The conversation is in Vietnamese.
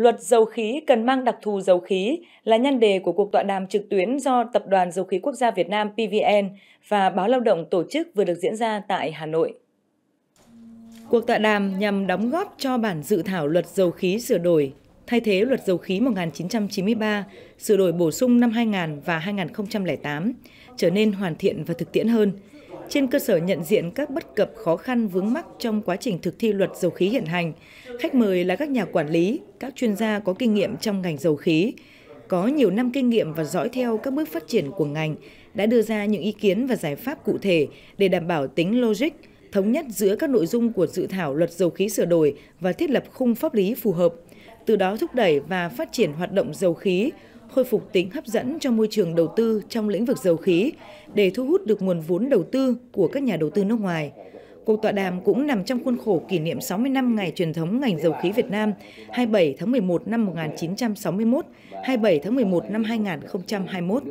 Luật dầu khí cần mang đặc thù dầu khí là nhân đề của cuộc tọa đàm trực tuyến do Tập đoàn Dầu khí Quốc gia Việt Nam PVN và Báo Lao động tổ chức vừa được diễn ra tại Hà Nội. Cuộc tọa đàm nhằm đóng góp cho bản dự thảo luật dầu khí sửa đổi, thay thế luật dầu khí 1993, sửa đổi bổ sung năm 2000 và 2008, trở nên hoàn thiện và thực tiễn hơn – trên cơ sở nhận diện các bất cập khó khăn vướng mắc trong quá trình thực thi luật dầu khí hiện hành, khách mời là các nhà quản lý, các chuyên gia có kinh nghiệm trong ngành dầu khí, có nhiều năm kinh nghiệm và dõi theo các bước phát triển của ngành, đã đưa ra những ý kiến và giải pháp cụ thể để đảm bảo tính logic, thống nhất giữa các nội dung của dự thảo luật dầu khí sửa đổi và thiết lập khung pháp lý phù hợp, từ đó thúc đẩy và phát triển hoạt động dầu khí khôi phục tính hấp dẫn cho môi trường đầu tư trong lĩnh vực dầu khí để thu hút được nguồn vốn đầu tư của các nhà đầu tư nước ngoài. Cuộc tọa đàm cũng nằm trong khuôn khổ kỷ niệm 60 năm ngày truyền thống ngành dầu khí Việt Nam 27 tháng 11 năm 1961, 27 tháng 11 năm 2021.